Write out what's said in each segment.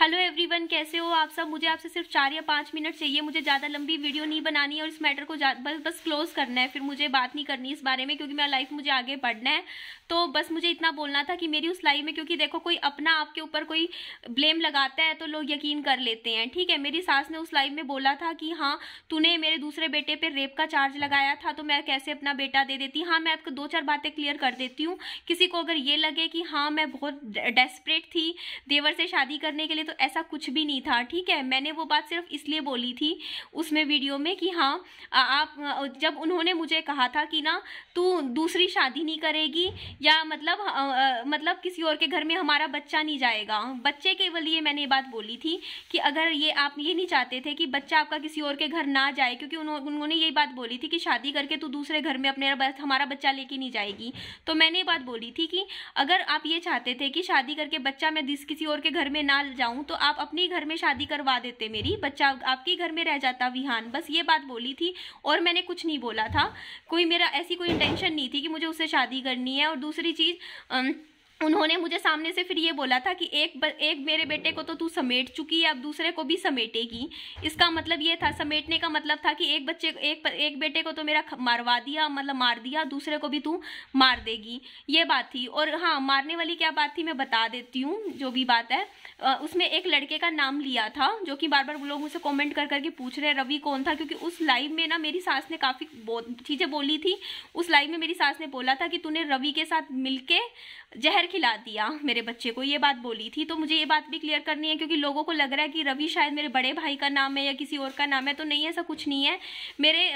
hello everyone कैसे हो आप सब मुझे आपसे सिर्फ चार या पाँच मिनट चाहिए मुझे ज़्यादा लंबी वीडियो नहीं बनानी है और इस मैटर को बस बस क्लोज करना है फिर मुझे बात नहीं करनी इस बारे में क्योंकि मेरा लाइफ मुझे आगे बढ़ना है तो बस मुझे इतना बोलना था कि मेरी उस लाइफ में क्योंकि देखो कोई अपना आपके ऊपर कोई ब्लेम लगाता है तो लोग यकीन कर लेते हैं ठीक है मेरी सास ने उस लाइव में बोला था कि हाँ तूने मेरे दूसरे बेटे पर रेप का चार्ज लगाया था तो मैं कैसे अपना बेटा दे देती हाँ मैं आपको दो चार बातें क्लियर कर देती हूँ किसी को अगर ये लगे कि हाँ मैं बहुत डेस्परेट थी देवर से शादी करने के लिए तो ऐसा कुछ भी नहीं था ठीक है मैंने वो बात सिर्फ इसलिए बोली थी उसमें वीडियो में कि हाँ आप जब उन्होंने मुझे कहा था कि ना तू दूसरी शादी नहीं करेगी या मतलब आ, मतलब किसी और के घर में हमारा बच्चा नहीं जाएगा बच्चे केवल ये मैंने ये बात बोली थी कि अगर ये आप ये नहीं चाहते थे कि बच्चा आपका किसी और के घर ना जाए क्योंकि उन्होंने ये बात बोली थी कि शादी करके तू दूसरे घर में अपने हमारा बच्चा लेके नहीं जाएगी तो मैंने ये बात बोली थी कि अगर आप ये चाहते थे कि शादी करके बच्चा मैं किसी और के घर में ना जाऊँ जाऊं तो आप अपने घर में शादी करवा देते मेरी बच्चा आपके घर में रह जाता विहान बस ये बात बोली थी और मैंने कुछ नहीं बोला था कोई मेरा ऐसी कोई इंटेंशन नहीं थी कि मुझे उससे शादी करनी है और दूसरी चीज़ उन्होंने मुझे सामने से फिर ये बोला था कि एक ब, एक मेरे बेटे को तो तू समेट चुकी है अब दूसरे को भी समेटेगी इसका मतलब ये था समेटने का मतलब था कि एक बच्चे एक एक बेटे को तो मेरा मारवा दिया मतलब मार दिया दूसरे को भी तू मार देगी ये बात थी और हाँ मारने वाली क्या बात थी मैं बता देती हूँ जो भी बात है उसमें एक लड़के का नाम लिया था जो कि बार बार लोग मुझसे कॉमेंट कर करके पूछ रहे रवि कौन था क्योंकि उस लाइव में ना मेरी सास ने काफ़ी चीज़ें बोली थी उस लाइव में मेरी सास ने बोला था कि तूने रवि के साथ मिलकर जहर खिला दिया मेरे बच्चे को ये बात बोली थी तो मुझे ये बात भी क्लियर करनी है क्योंकि लोगों को लग रहा है कि रवि शायद मेरे बड़े भाई का नाम है या किसी और का नाम है तो नहीं ऐसा कुछ नहीं है मेरे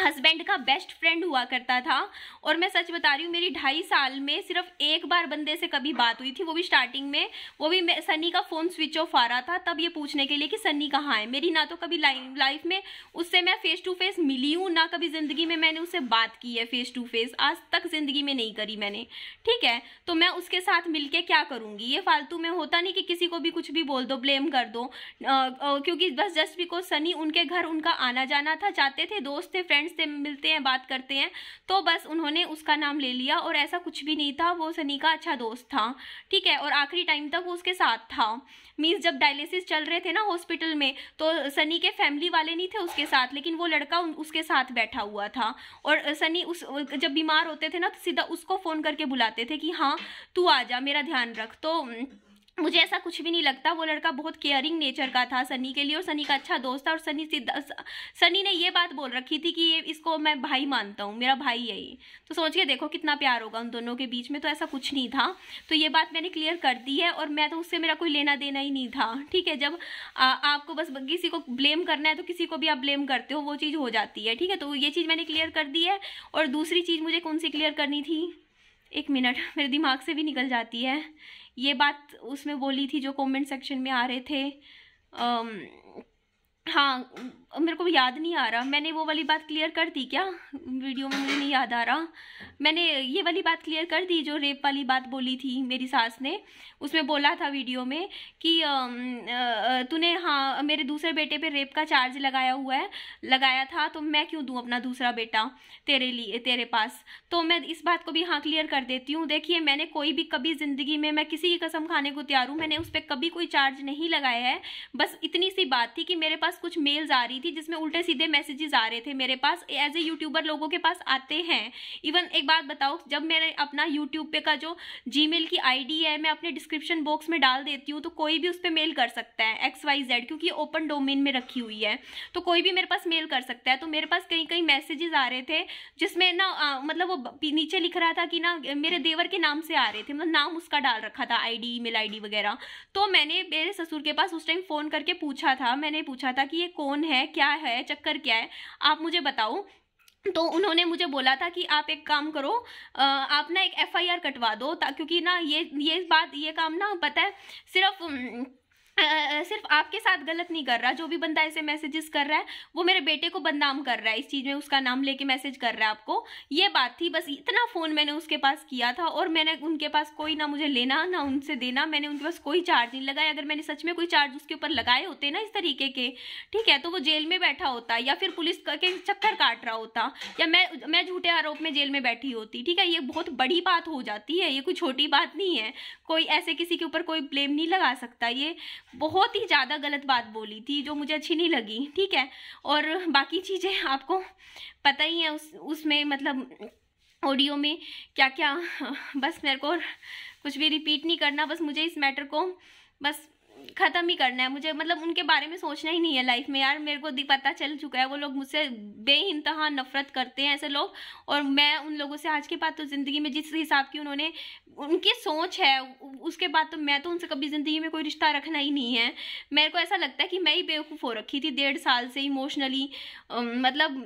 हस्बैंड का बेस्ट फ्रेंड हुआ करता था और मैं सच बता रही हूँ मेरी ढाई साल में सिर्फ एक बार बंदे से कभी बात हुई थी वो भी स्टार्टिंग में वो भी सनी का फ़ोन स्विच ऑफ आ रहा था तब ये पूछने के लिए कि सनी कहाँ है मेरी ना तो कभी लाइफ में उससे मैं फ़ेस टू फेस मिली हूँ ना कभी ज़िंदगी में मैंने उससे बात की है फ़ेस टू फेस आज तक ज़िंदगी में नहीं करी मैंने ठीक है तो मैं उसके साथ मिल क्या करूँगी ये फालतू में होता नहीं कि किसी को भी कुछ भी बोल दो ब्लेम कर दो क्योंकि बस जस्ट बिकॉज सनी उनके घर उनका आना जाना था जाते थे दोस्त थे फ्रेंड फ्रेंड्स से मिलते हैं बात करते हैं तो बस उन्होंने उसका नाम ले लिया और ऐसा कुछ भी नहीं था वो सनी का अच्छा दोस्त था ठीक है और आखिरी टाइम तक वो उसके साथ था मीन्स जब डायलिसिस चल रहे थे ना हॉस्पिटल में तो सनी के फैमिली वाले नहीं थे उसके साथ लेकिन वो लड़का उसके साथ बैठा हुआ था और सनी उस जब बीमार होते थे ना तो सीधा उसको फ़ोन करके बुलाते थे कि हाँ तू आ जा मेरा ध्यान रख तो मुझे ऐसा कुछ भी नहीं लगता वो लड़का बहुत केयरिंग नेचर का था सनी के लिए और सनी का अच्छा दोस्त था और सनी सीधा सनी ने ये बात बोल रखी थी कि ये इसको मैं भाई मानता हूँ मेरा भाई है ये तो सोच के देखो कितना प्यार होगा उन दोनों के बीच में तो ऐसा कुछ नहीं था तो ये बात मैंने क्लियर कर दी है और मैं तो उससे मेरा कोई लेना देना ही नहीं था ठीक है जब आ, आपको बस किसी को ब्लेम करना है तो किसी को भी आप ब्लेम करते हो वो चीज़ हो जाती है ठीक है तो ये चीज़ मैंने क्लियर कर दी है और दूसरी चीज़ मुझे कौन सी क्लियर करनी थी एक मिनट मेरे दिमाग से भी निकल जाती है ये बात उसमें बोली थी जो कमेंट सेक्शन में आ रहे थे आ, हाँ मेरे को याद नहीं आ रहा मैंने वो वाली बात क्लियर कर दी क्या वीडियो में मुझे नहीं याद आ रहा मैंने ये वाली बात क्लियर कर दी जो रेप वाली बात बोली थी मेरी सास ने उसमें बोला था वीडियो में कि तूने हाँ मेरे दूसरे बेटे पे रेप का चार्ज लगाया हुआ है लगाया था तो मैं क्यों दूँ अपना दूसरा बेटा तेरे लिए तेरे पास तो मैं इस बात को भी हाँ क्लियर कर देती हूँ देखिए मैंने कोई भी कभी ज़िंदगी में मैं किसी की कसम खाने को तैयार हूँ मैंने उस पर कभी कोई चार्ज नहीं लगाया है बस इतनी सी बात थी कि मेरे पास कुछ मेल्स आ रही थी जिसमें उल्टे सीधे मैसेजेस आ रहे थे मेरे पास एज ए यूट्यूबर लोगों के पास आते हैं इवन एक बात बताओ जब मेरे अपना यूट्यूब पे का जो जी की आई है मैं अपने डिस्क्रिप्शन बॉक्स में डाल देती हूँ तो कोई भी उस पर मेल कर सकता है एक्स वाई जेड क्योंकि ओपन डोमेन में रखी हुई है तो कोई भी मेरे पास मेल कर सकता है तो मेरे पास कहीं कहीं मैसेजेस आ रहे थे जिसमें ना मतलब वो नीचे लिख रहा था कि ना मेरे देवर के नाम से आ रहे थे मतलब नाम उसका डाल रखा था आईडी ईमेल आईडी वगैरह तो मैंने मेरे ससुर के पास उस टाइम फ़ोन करके पूछा था मैंने पूछा था कि ये कौन है क्या है चक्कर क्या है आप मुझे बताओ तो उन्होंने मुझे बोला था कि आप एक काम करो आप ना एक एफआईआर कटवा दो क्योंकि ना ये ये बात ये काम ना पता है सिर्फ सिर्फ आपके साथ गलत नहीं कर रहा जो भी बंदा ऐसे मैसेजेस कर रहा है वो मेरे बेटे को बदनाम कर रहा है इस चीज़ में उसका नाम लेके मैसेज कर रहा है आपको ये बात थी बस इतना फ़ोन मैंने उसके पास किया था और मैंने उनके पास कोई ना मुझे लेना ना उनसे देना मैंने उनके पास कोई चार्ज नहीं लगाया अगर मैंने सच में कोई चार्ज उसके ऊपर लगाए होते ना इस तरीके के ठीक है तो वो जेल में बैठा होता या फिर पुलिस के चक्कर काट रहा होता या मैं मैं झूठे आरोप में जेल में बैठी होती ठीक है ये बहुत बड़ी बात हो जाती है ये कोई छोटी बात नहीं है कोई ऐसे किसी के ऊपर कोई ब्लेम नहीं लगा सकता ये बहुत ही ज़्यादा गलत बात बोली थी जो मुझे अच्छी नहीं लगी ठीक है और बाकी चीज़ें आपको पता ही है उस उसमें मतलब ऑडियो में क्या क्या बस मेरे को कुछ भी रिपीट नहीं करना बस मुझे इस मैटर को बस ख़त्म ही करना है मुझे मतलब उनके बारे में सोचना ही नहीं है लाइफ में यार मेरे को पता चल चुका है वो लोग मुझसे बे इंतहा नफरत करते हैं ऐसे लोग और मैं उन लोगों से आज के बाद तो ज़िंदगी में जिस हिसाब की उन्होंने उनकी सोच है उसके बाद तो मैं तो उनसे कभी ज़िंदगी में कोई रिश्ता रखना ही नहीं है मेरे को ऐसा लगता है कि मैं ही बेवकूफ़ हो रखी थी डेढ़ साल से इमोशनली मतलब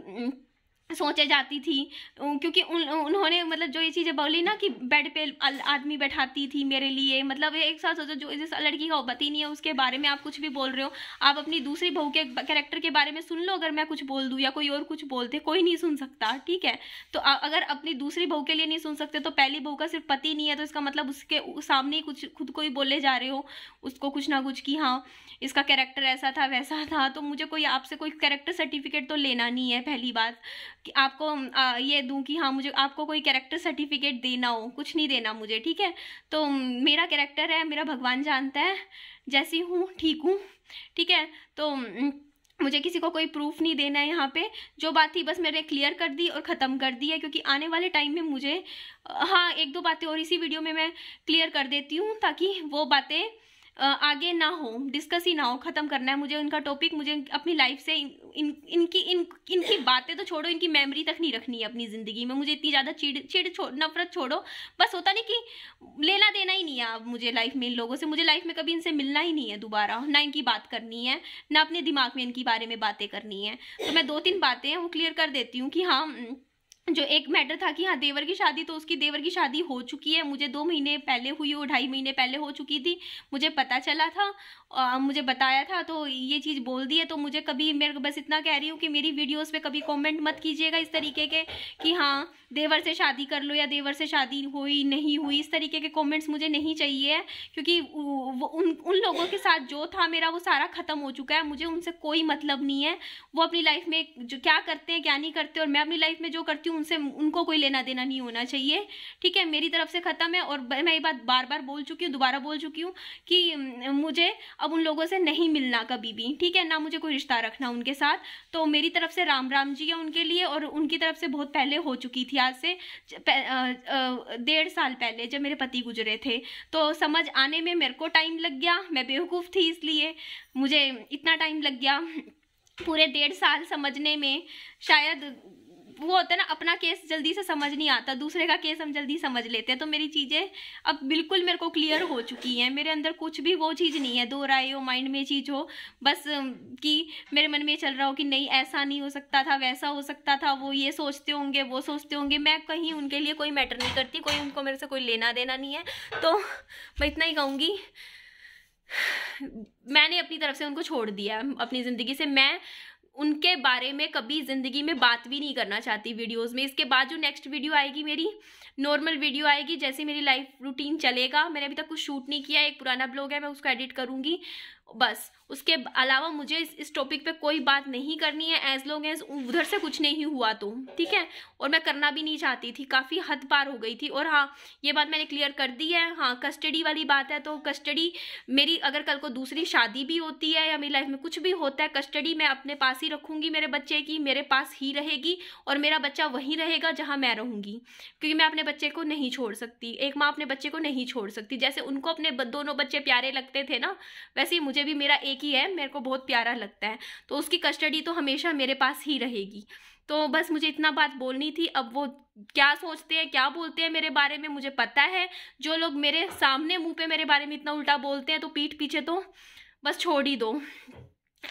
सोचे जाती थी क्योंकि उन उन्होंने मतलब जो ये चीज़ें बोली ना कि बेड पे आदमी बैठाती थी मेरे लिए मतलब एक साथ सोचो जो जिस लड़की का पति नहीं है उसके बारे में आप कुछ भी बोल रहे हो आप अपनी दूसरी बहू के कैरेक्टर के बारे में सुन लो अगर मैं कुछ बोल दूँ या कोई और कुछ बोलते कोई नहीं सुन सकता ठीक है तो अगर अपनी दूसरी बहू के लिए नहीं सुन सकते तो पहली बहू का सिर्फ पति नहीं है तो इसका मतलब उसके सामने ही कुछ खुद को ही बोले जा रहे हो उसको कुछ ना कुछ कि हाँ इसका कैरेक्टर ऐसा था वैसा था तो मुझे कोई आपसे कोई कैरेक्टर सर्टिफिकेट तो लेना नहीं है पहली बात कि आपको आ, ये दूँ कि हाँ मुझे आपको कोई कैरेक्टर सर्टिफिकेट देना हो कुछ नहीं देना मुझे ठीक है तो मेरा कैरेक्टर है मेरा भगवान जानता है जैसी हूँ ठीक हूँ ठीक है तो मुझे किसी को कोई प्रूफ नहीं देना है यहाँ पे जो बात थी बस मैंने क्लियर कर दी और ख़त्म कर दी है क्योंकि आने वाले टाइम में मुझे हाँ एक दो बातें और इसी वीडियो में मैं क्लियर कर देती हूँ ताकि वो बातें आगे ना हो डिस्कस ही ना हो ख़त्म करना है मुझे उनका टॉपिक मुझे अपनी लाइफ से इन, इन इनकी इन इनकी बातें तो छोड़ो इनकी मेमोरी तक नहीं रखनी है अपनी ज़िंदगी में मुझे इतनी ज़्यादा चिड़ चिड़ छोड़ नफरत छोड़ो बस होता नहीं कि लेना देना ही नहीं है अब मुझे लाइफ में इन लोगों से मुझे लाइफ में कभी इनसे मिलना ही नहीं है दोबारा ना इनकी बात करनी है ना अपने दिमाग में इनके बारे में बातें करनी है तो मैं दो तीन बातें वो क्लियर कर देती हूँ कि हाँ जो एक मैटर था कि हाँ देवर की शादी तो उसकी देवर की शादी हो चुकी है मुझे दो महीने पहले हुई और ढाई महीने पहले हो चुकी थी मुझे पता चला था आ, मुझे बताया था तो ये चीज़ बोल दी है तो मुझे कभी मेरे को बस इतना कह रही हूँ कि मेरी वीडियोस पे कभी कमेंट मत कीजिएगा इस तरीके के कि हाँ देवर से शादी कर लो या देवर से शादी हुई नहीं हुई इस तरीके के कमेंट्स मुझे नहीं चाहिए क्योंकि वो उन उन लोगों के साथ जो था मेरा वो सारा ख़त्म हो चुका है मुझे उनसे कोई मतलब नहीं है वो अपनी लाइफ में जो क्या करते हैं क्या नहीं करते और मैं अपनी लाइफ में जो करती हूँ उनसे उनको कोई लेना देना नहीं होना चाहिए ठीक है मेरी तरफ से ख़त्म है और मैं ये बात बार बार बोल चुकी हूँ दोबारा बोल चुकी हूँ कि मुझे अब उन लोगों से नहीं मिलना कभी भी ठीक है ना मुझे कोई रिश्ता रखना उनके साथ तो मेरी तरफ से राम राम जी है उनके लिए और उनकी तरफ से बहुत पहले हो चुकी थी आज से डेढ़ साल पहले जब मेरे पति गुजरे थे तो समझ आने में मेरे को टाइम लग गया मैं बेवकूफ़ थी इसलिए मुझे इतना टाइम लग गया पूरे डेढ़ साल समझने में शायद वो होता है ना अपना केस जल्दी से समझ नहीं आता दूसरे का केस हम जल्दी समझ लेते हैं तो मेरी चीज़ें अब बिल्कुल मेरे को क्लियर हो चुकी हैं मेरे अंदर कुछ भी वो चीज़ नहीं है दो राय हो माइंड में चीज़ हो बस कि मेरे मन में चल रहा हो कि नहीं ऐसा नहीं हो सकता था वैसा हो सकता था वो ये सोचते होंगे वो सोचते होंगे मैं कहीं उनके लिए कोई मैटर नहीं करती कोई उनको मेरे से कोई लेना देना नहीं है तो मैं इतना ही कहूँगी मैंने अपनी तरफ से उनको छोड़ दिया अपनी ज़िंदगी से मैं उनके बारे में कभी ज़िंदगी में बात भी नहीं करना चाहती वीडियोस में इसके बाद जो नेक्स्ट वीडियो आएगी मेरी नॉर्मल वीडियो आएगी जैसे मेरी लाइफ रूटीन चलेगा मैंने अभी तक कुछ शूट नहीं किया एक पुराना ब्लॉग है मैं उसको एडिट करूँगी बस उसके अलावा मुझे इस इस टॉपिक पे कोई बात नहीं करनी है एज लॉन्ग एज उधर से कुछ नहीं हुआ तो ठीक है और मैं करना भी नहीं चाहती थी काफ़ी हद पार हो गई थी और हाँ ये बात मैंने क्लियर कर दी है हाँ कस्टडी वाली बात है तो कस्टडी मेरी अगर कल को दूसरी शादी भी होती है या मेरी लाइफ में कुछ भी होता है कस्टडी मैं अपने पास ही रखूँगी मेरे बच्चे की मेरे पास ही रहेगी और मेरा बच्चा वहीं रहेगा जहाँ मैं रहूँगी क्योंकि मैं अपने बच्चे को नहीं छोड़ सकती एक माँ अपने बच्चे को नहीं छोड़ सकती जैसे उनको अपने दोनों बच्चे प्यारे लगते थे ना वैसे ही मुझे मुझे भी मेरा एक ही है मेरे को बहुत प्यारा लगता है तो उसकी कस्टडी तो हमेशा मेरे पास ही रहेगी तो बस मुझे इतना बात बोलनी थी अब वो क्या सोचते हैं क्या बोलते हैं मेरे बारे में मुझे पता है जो लोग मेरे सामने मुँह पे मेरे बारे में इतना उल्टा बोलते हैं तो पीठ पीछे तो बस छोड़ ही दो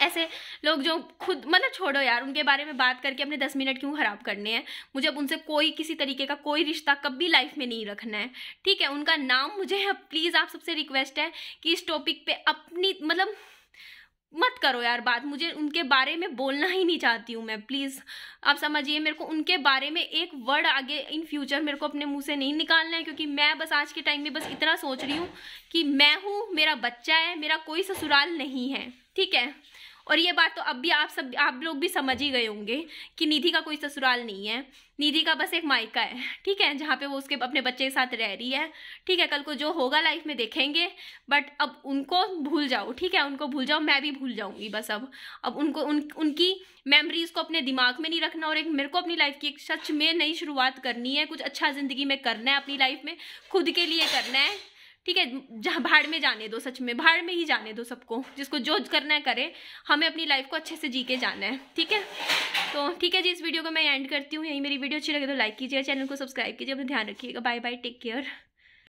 ऐसे लोग जो खुद मतलब छोड़ो यार उनके बारे में बात करके अपने दस मिनट क्यों ख़राब करने हैं मुझे अब उनसे कोई किसी तरीके का कोई रिश्ता कभी लाइफ में नहीं रखना है ठीक है उनका नाम मुझे अब प्लीज़ आप सबसे रिक्वेस्ट है कि इस टॉपिक पे अपनी मतलब मत करो यार बात मुझे उनके बारे में बोलना ही नहीं चाहती हूँ मैं प्लीज़ आप समझिए मेरे को उनके बारे में एक वर्ड आगे इन फ्यूचर मेरे को अपने मुंह से नहीं निकालना है क्योंकि मैं बस आज के टाइम में बस इतना सोच रही हूँ कि मैं हूँ मेरा बच्चा है मेरा कोई ससुराल नहीं है ठीक है और ये बात तो अब भी आप सब आप लोग भी समझ ही गए होंगे कि निधि का कोई ससुराल नहीं है निधि का बस एक मायका है ठीक है जहाँ पे वो उसके अपने बच्चे के साथ रह रही है ठीक है कल को जो होगा लाइफ में देखेंगे बट अब उनको भूल जाओ ठीक है उनको भूल जाओ मैं भी भूल जाऊँगी बस अब अब उनको उन उनकी मेमरीज़ को अपने दिमाग में नहीं रखना और एक मेरे को अपनी लाइफ की एक सच में नई शुरुआत करनी है कुछ अच्छा ज़िंदगी में करना है अपनी लाइफ में खुद के लिए करना है ठीक है जहाँ भाड़ में जाने दो सच में भाड़ में ही जाने दो सबको जिसको जो करना है करे हमें अपनी लाइफ को अच्छे से जी के जाना है ठीक है तो ठीक है जी इस वीडियो को मैं एंड करती हूँ यही मेरी वीडियो अच्छी लगे तो लाइक कीजिए चैनल को सब्सक्राइब कीजिए अपना ध्यान रखिएगा बाय बाय टेक केयर